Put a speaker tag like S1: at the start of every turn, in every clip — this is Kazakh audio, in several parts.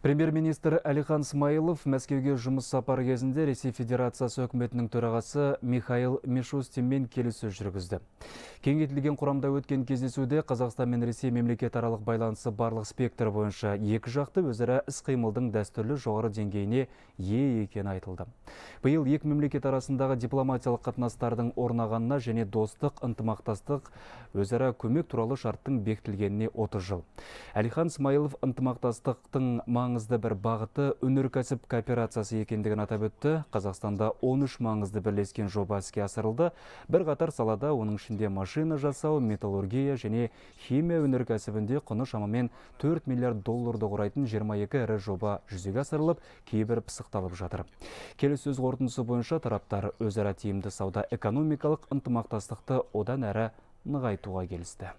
S1: Премьер-министр Әлихан Смайлов Мәскеуге жұмыс сапар кезінде Ресей Федерациясы үкіметінің төрағасы Михаил Мишустинмен келіссөз жүргізді. Кеңейтілген құрамда өткен кездесуде Қазақстан мен Ресей мемлекет аралық байланысы барлық спектр бойынша екі жақты өзара іс-қимылдың дәстүрлі жоғары деңгейіне ие екені айтылды. Биыл екі мемлекет арасындағы дипломатиялық қатынастардың орнағанына және достық, ынтымақтастық өзара көмек туралы шарттың бекітілгеніне 30 жыл. Әлихан Смайлов ынтымақтастықтың маңызды бір бағыты өнеркәсіп кооперациясы екендігін атап өтті. Қазақстанда 13 маңызды бірлескен жоба іске асырылды. қатар салада оның ішінде машина жасау, металлургия және химия өнеркәсібінде құны шамамен 4 миллиард долларды құрайтын 22 ірі жоба жүзеге асырылып, кейбір пысықталып жатыр. Келіссөз қорытындысы бойынша тараптар өзара тиімді сауда экономикалық ынтымақтастықты одан әрі нығайтуға келісті.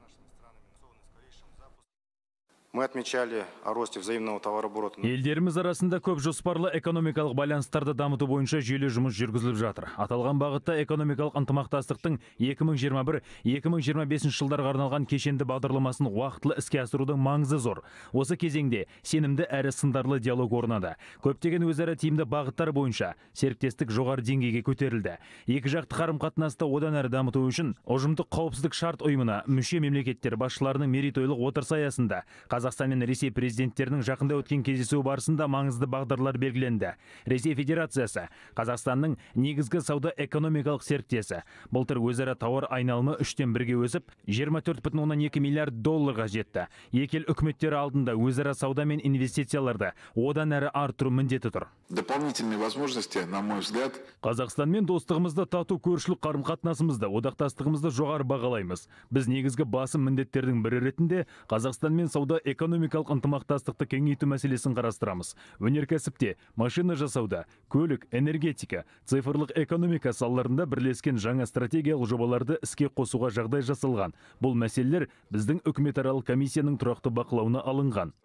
S2: Мы отмечали о росте взаимного товарооборота. Елдеріміз арасында көп жоспарлы экономикалық байланыстарды дамыту бойынша жүйелі жұмыс жүргізіліп жатыр. Аталған бағытта экономикалық ынтымақтастықтың 2021-2025 жылдарға арналған кешенді бағдарламасын уақытлы іске асырудың маңызы зор. Осы кезеңде сенімді әрі сындарлы диалог орнады. Көптеген өзара тиімді бағыттар бойынша серіктестік жоғары деңгейге көтерілді. Екі жақты қарым-қатынасты одан әрі дамыту үшін ұжымдық қауіпсіздік шарт ұйымына мүше мемлекеттер басшыларының мерейтойлық отырысы аясында қазақстан мен ресей президенттерінің жақында өткен кездесуі барысында маңызды бағдарлар белгіленді ресей федерациясы қазақстанның негізгі сауда экономикалық серіктесі былтыр өзара тауар айналымы үштен бірге өсіп 24,2 миллиард долларға жетті екі ел үкіметтері алдында өзара сауда мен инвестицияларды одан әрі арттыру міндеті тұр дополнительные возможности на мой взгляд қазақстанмен достығымызды тату көршілік қарым қатынасымызды одақтастығымызды жоғары бағалаймыз біз негізгі басым міндеттердің бірі ретінде қазақстанмен сауда экономикалық ынтымақтастықты кеңейту мәселесін қарастырамыз өнеркәсіпте машина жасауда көлік энергетика цифрлық экономика салаларында бірлескен жаңа стратегиялық жобаларды іске қосуға жағдай жасалған бұл мәселелер біздің үкіметаралық комиссияның тұрақты бақылауына алынған